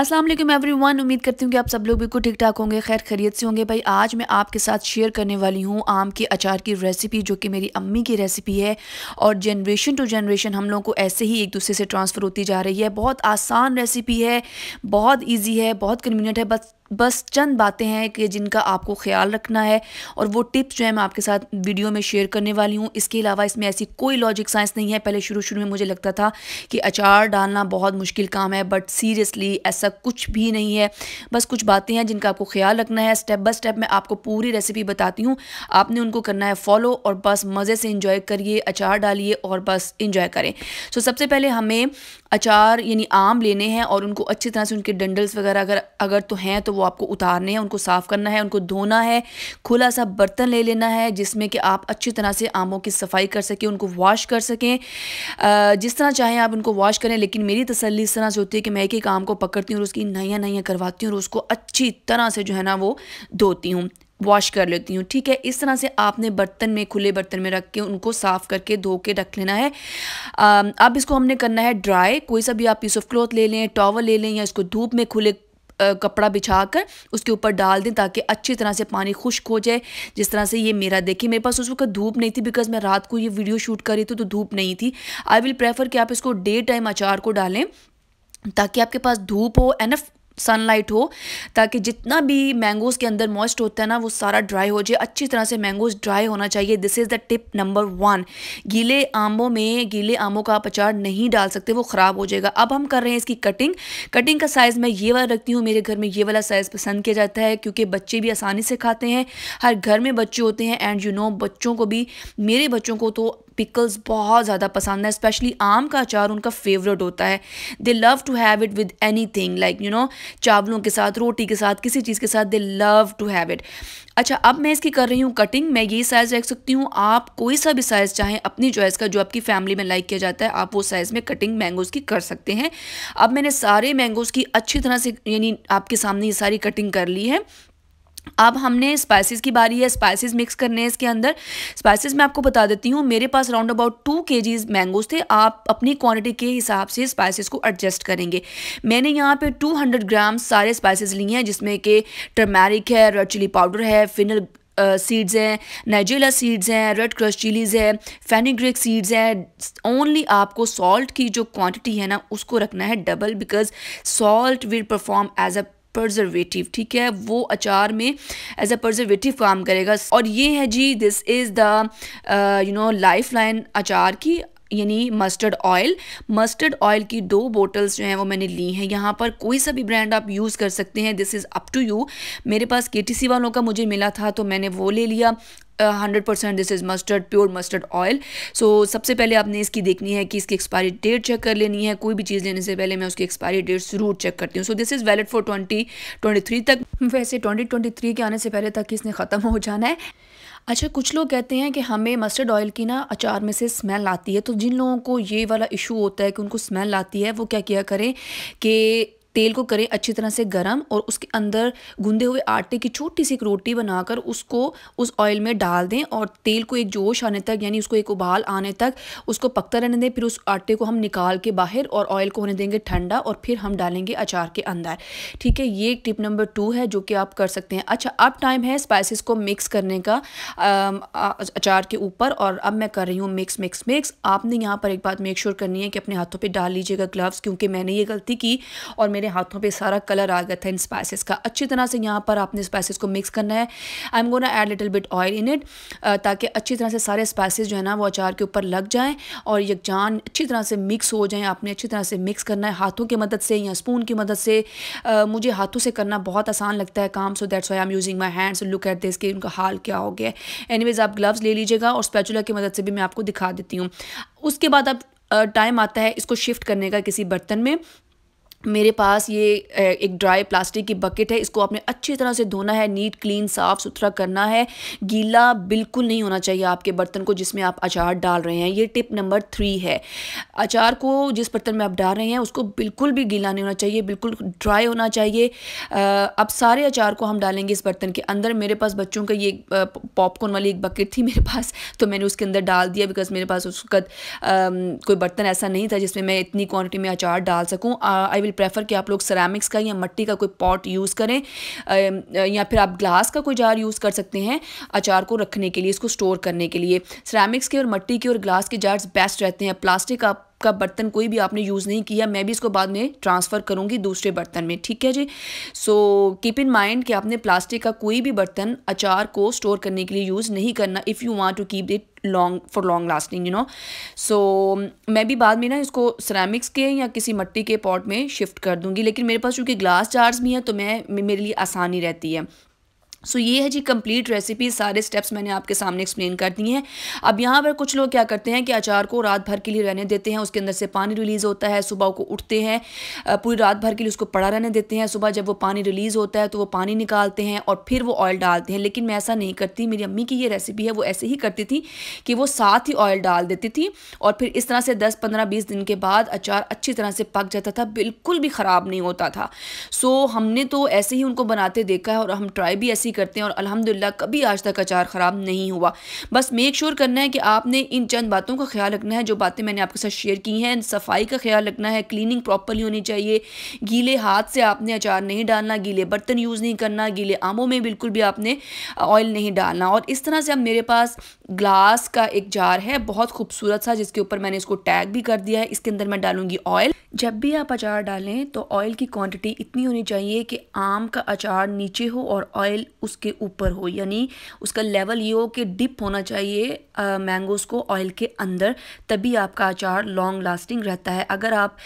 अस्सलाम वालेकुम एवरीवन उम्मीद करती हूँ कि आप सब लोग बिल्कुल ठीक ठाक होंगे खैर खरीद से होंगे भाई आज मैं आपके साथ शेयर करने वाली हूँ आम के अचार की रेसिपी जो कि मेरी अम्मी की रेसिपी है और जनरेशन टू जनरेशन हम लोगों को ऐसे ही एक दूसरे से ट्रांसफ़र होती जा रही है बहुत आसान रेसिपी है बहुत ईजी है बहुत कन्वीनियंट है बस बस चंद बातें हैं कि जिनका आपको ख्याल रखना है और वो टिप्स जो है मैं आपके साथ वीडियो में शेयर करने वाली हूँ इसके अलावा इसमें ऐसी कोई लॉजिक साइंस नहीं है पहले शुरू शुरू में मुझे लगता था कि अचार डालना बहुत मुश्किल काम है बट सीरियसली ऐसा कुछ भी नहीं है बस कुछ बातें हैं जिनका आपको ख्याल रखना है स्टेप बाय स्टेप मैं आपको पूरी रेसिपी बताती हूँ आपने उनको करना है फॉलो और बस मज़े से इंजॉय करिए अचार डालिए और बस इंजॉय करें सो so, सबसे पहले हमें अचार यानी आम लेने हैं और उनको अच्छी तरह से उनके डंडल्स वगैरह अगर अगर तो हैं तो वो वो आपको उतारने हैं उनको साफ़ करना है उनको धोना है खुला सा बर्तन ले लेना है जिसमें कि आप अच्छी तरह से आमों की सफाई कर सकें उनको वॉश कर सकें जिस तरह चाहें आप उनको वॉश करें लेकिन मेरी तसली इस तरह से होती है कि मैं एक एक आम को पकड़ती हूँ और उसकी नैया नैया करवाती हूँ और उसको अच्छी तरह से जो है ना वो धोती हूँ वॉश कर लेती हूँ ठीक है इस तरह से आपने बर्तन में खुले बर्तन में रख के उनको साफ़ करके धो के रख लेना है अब इसको हमने करना है ड्राई कोई सा भी आप पीस ऑफ क्लॉथ ले लें टॉवल ले लें या इसको धूप में खुले कपड़ा बिछा कर उसके ऊपर डाल दें ताकि अच्छी तरह से पानी खुश्क हो जाए जिस तरह से ये मेरा देखिए मेरे पास उस वक्त धूप नहीं थी बिकॉज मैं रात को ये वीडियो शूट कर रही थी तो धूप नहीं थी आई विल प्रेफर कि आप इसको डे टाइम अचार को डालें ताकि आपके पास धूप हो एनफ सनलाइट हो ताकि जितना भी मैंगोज़ के अंदर मॉइस्ट होता है ना वो सारा ड्राई हो जाए अच्छी तरह से मैंगोज़ ड्राई होना चाहिए this is the tip number one गीले आमों में गीले आमों का आप अचार नहीं डाल सकते वो ख़राब हो जाएगा अब हम कर रहे हैं इसकी कटिंग कटिंग का साइज़ मैं ये वाला रखती हूँ मेरे घर में ये वाला साइज़ पसंद किया जाता है क्योंकि बच्चे भी आसानी से खाते हैं हर घर में बच्चे होते हैं एंड यू नो बच्चों को भी मेरे बच्चों को तो पिकल्स बहुत ज़्यादा पसंद है स्पेशली आम का अचार उनका फेवरेट होता है they love to have it with anything like you know चावलों के साथ रोटी के साथ किसी चीज़ के साथ they love to have it अच्छा अब मैं इसकी कर रही हूँ कटिंग मैं ये साइज़ रख सकती हूँ आप कोई सा भी साइज़ चाहें अपनी चॉइस का जो आपकी फैमिली में लाइक किया जाता है आप वो साइज़ में कटिंग मैंगोज़ की कर सकते हैं अब मैंने सारे मैंगोज़ की अच्छी तरह से यानी आपके सामने ये सारी कटिंग कर ली है अब हमने स्पाइसेस की बारी है स्पाइसेस मिक्स करने हैं इसके अंदर स्पाइसेस मैं आपको बता देती हूँ मेरे पास राउंड अबाउट टू के जीज मैंगोज थे आप अपनी क्वांटिटी के हिसाब से स्पाइसेस को एडजस्ट करेंगे मैंने यहाँ पे 200 ग्राम सारे स्पाइसेस लिए हैं जिसमें कि टर्मेरिक है रेड चिली पाउडर है फिनल सीड्स हैं नाइजेला सीड्स हैं रेड क्रश चिलीज़ है फेनिग्रिक सीड्स हैं ओनली आपको सॉल्ट की जो क्वांटिटी है ना उसको रखना है double because salt will perform as a preservative ठीक है वो अचार में एज अ प्रजर्वेटिव काम करेगा और ये है जी this is the you know lifeline अचार की यानी मस्टर्ड ऑयल मस्टर्ड ऑयल की दो बोटल्स जो हैं वो मैंने ली हैं यहाँ पर कोई सा भी ब्रांड आप यूज़ कर सकते हैं this is up to you मेरे पास के वालों का मुझे मिला था तो मैंने वो ले लिया hundred percent this is mustard pure mustard oil so सबसे पहले आपने इसकी देखनी है कि इसकी एक्सपायरी डेट चेक कर लेनी है कोई भी चीज़ लेने से पहले मैं उसकी एक्सपायरी डेट ज़रूर चेक करती हूँ so this is valid for twenty twenty three तक वैसे ट्वेंटी ट्वेंटी थ्री के आने से पहले तक इसने ख़त्म हो जाना है अच्छा कुछ लोग कहते हैं कि हमें मस्टर्ड ऑयल की ना अचार में से स्मेल आती है तो जिन लोगों को ये वाला इशू होता है कि उनको स्मेल आती है वो क्या किया करें कि तेल को करें अच्छी तरह से गर्म और उसके अंदर गूंदे हुए आटे की छोटी सी एक रोटी बनाकर उसको उस ऑयल में डाल दें और तेल को एक जोश आने तक यानी उसको एक उबाल आने तक उसको पकता रहने दें फिर उस आटे को हम निकाल के बाहर और ऑयल को होने देंगे ठंडा और फिर हम डालेंगे अचार के अंदर ठीक है ये टिप नंबर टू है जो कि आप कर सकते हैं अच्छा अब टाइम है स्पाइसिस को मिक्स करने का अचार के ऊपर और अब मैं कर रही हूँ मिक्स मिक्स मिक्स आपने यहाँ पर एक बात मेक श्योर करनी है कि अपने हाथों पर डाल लीजिएगा ग्लव्स क्योंकि मैंने ये गलती की और मेरे मेरे हाथों पे सारा कलर आ गया था इन स्पाइसेस का अच्छी तरह से यहाँ पर आपने स्पाइसेस को मिक्स करना है I am gonna add little bit oil in it ताकि अच्छी तरह से सारे स्पाइसेस जो है ना वो अचार के ऊपर लग जाएँ और यकजान अच्छी तरह से मिक्स हो जाएँ आपने अच्छी तरह से मिक्स करना है हाथों की मदद से या स्पून की मदद से आ, मुझे हाथों से करना बहुत आसान लगता है काम so that's why I am using my hands look at this कि उनका हाल क्या हो गया एनी आप ग्लव्स ले लीजिएगा और स्पैचुला की मदद से भी मैं आपको दिखा देती हूँ उसके बाद आप टाइम आता है इसको शिफ्ट करने का किसी बर्तन में मेरे पास ये एक ड्राई प्लास्टिक की बकेट है इसको आपने अच्छी तरह से धोना है नीट क्लीन साफ़ सुथरा करना है गीला बिल्कुल नहीं होना चाहिए आपके बर्तन को जिसमें आप अचार डाल रहे हैं ये टिप नंबर थ्री है अचार को जिस बर्तन में आप डाल रहे हैं उसको बिल्कुल भी गीला नहीं होना चाहिए बिल्कुल ड्राई होना चाहिए अब सारे अचार को हम डालेंगे इस बर्तन के अंदर मेरे पास बच्चों का ये पॉपकॉर्न वाली एक बकेट थी मेरे पास तो मैंने उसके अंदर डाल दिया बिकॉज मेरे पास उस वक्त कोई बर्तन ऐसा नहीं था जिसमें मैं इतनी क्वान्टिटी में अचार डाल सकूँ आई विल डेफिनेटली प्रेफर कि आप लोग सरामिक्स का या मट्टी का कोई पॉट यूज़ करें या फिर आप ग्लास का कोई जार यूज़ कर सकते हैं अचार को रखने के लिए इसको स्टोर करने के लिए सरामिक्स के और मट्टी के और ग्लास के जार्स बेस्ट रहते हैं प्लास्टिक आप का बर्तन कोई भी आपने यूज़ नहीं किया मैं भी इसको बाद में ट्रांसफ़र करूँगी दूसरे बर्तन में ठीक है जी सो कीप इन माइंड कि आपने प्लास्टिक का कोई भी बर्तन अचार को स्टोर करने के लिए यूज़ नहीं करना if you want to keep it long for long lasting you know so मैं भी बाद में ना इसको सरामिक्स के या किसी मट्टी के पॉट में शिफ्ट कर दूँगी लेकिन मेरे पास चूँकि ग्लास जार्स भी हैं तो मैं मेरे लिए आसानी रहती है सो so, ये है जी कंप्लीट रेसिपी सारे स्टेप्स मैंने आपके सामने एक्सप्लेन कर दिए हैं अब यहाँ पर कुछ लोग क्या करते हैं कि अचार को रात भर के लिए रहने देते हैं उसके अंदर से पानी रिलीज़ होता है सुबह को उठते हैं पूरी रात भर के लिए उसको पड़ा रहने देते हैं सुबह जब वो पानी रिलीज़ होता है तो वो पानी निकालते हैं और फिर वो ऑयल डालते हैं लेकिन मैं ऐसा नहीं करती मेरी अम्मी की ये रेसिपी है वो ऐसे ही करती थी कि वो साथ ही ऑयल डाल देती थी और फिर इस तरह से दस पंद्रह बीस दिन के बाद अचार अच्छी तरह से पक जाता था बिल्कुल भी ख़राब नहीं होता था सो हमने तो ऐसे ही उनको बनाते देखा है और हम ट्राई भी ऐसे ही करते हैं और अलहमदिल्ला कभी आज तक अचार ख़राब नहीं हुआ बस मेक श्योर करना है कि आपने इन चंद बातों का ख्याल रखना है जो बातें मैंने आपके साथ शेयर की हैं सफाई का ख्याल रखना है क्लिनिंग प्रॉपरली होनी चाहिए गीले हाथ से आपने अचार नहीं डालना गीले बर्तन यूज़ नहीं करना गीले आमों में बिल्कुल भी आपने ऑयल नहीं डालना और इस तरह से अब मेरे पास ग्लास का एक जार है बहुत खूबसूरत सा जिसके ऊपर मैंने इसको टैग भी कर दिया है इसके अंदर मैं डालूंगी ऑयल जब भी आप अचार डालें तो ऑयल की क्वांटिटी इतनी होनी चाहिए कि आम का अचार नीचे हो और ऑयल उसके ऊपर हो यानी उसका लेवल ये हो कि डिप होना चाहिए मैंगोज़ को ऑयल के अंदर तभी आपका अचार लॉन्ग लास्टिंग रहता है अगर आप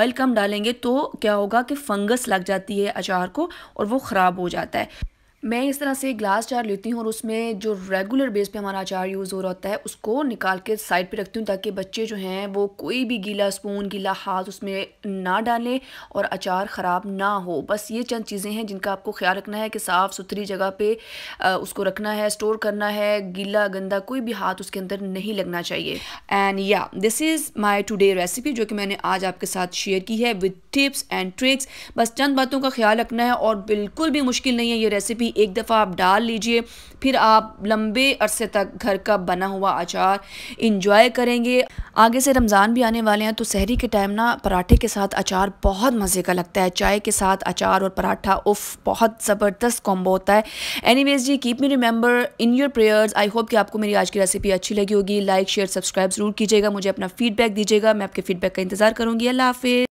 ऑयल कम डालेंगे तो क्या होगा कि फंगस लग जाती है अचार को और वो ख़राब हो जाता है मैं इस तरह से ग्लास चार लेती हूँ और उसमें जो रेगुलर बेस पे हमारा अचार यूज़ हो रहा होता है उसको निकाल के साइड पे रखती हूँ ताकि बच्चे जो हैं वो कोई भी गीला स्पून गीला हाथ उसमें ना डालें और अचार ख़राब ना हो बस ये चंद चीज़ें हैं जिनका आपको ख्याल रखना है कि साफ़ सुथरी जगह पर उसको रखना है स्टोर करना है गीला गंदा कोई भी हाथ उसके अंदर नहीं लगना चाहिए एंड या this is my today recipe जो कि मैंने आज आपके साथ शेयर की है विथ टिप्स एंड ट्रिक्स बस चंद बातों का ख्याल रखना है और बिल्कुल भी मुश्किल नहीं है ये रेसिपी एक दफ़ा आप डाल लीजिए फिर आप लंबे अरसे तक घर का बना हुआ अचार इंजॉय करेंगे आगे से रमज़ान भी आने वाले हैं तो शहरी के टाइम ना पराठे के साथ अचार बहुत मज़े का लगता है चाय के साथ अचार और पराठा उफ बहुत ज़बरदस्त कॉम्बो होता है एनीवेज जी keep me remember in your prayers I hope कि आपको मेरी आज की रेसिपी अच्छी लगी होगी लाइक शेयर सब्सक्राइब ज़रूर कीजिएगा मुझे अपना फीडबैक दीजिएगा मैं आपके फीडबैक का इंतज़ार करूँगी अल्लाह हाफिज़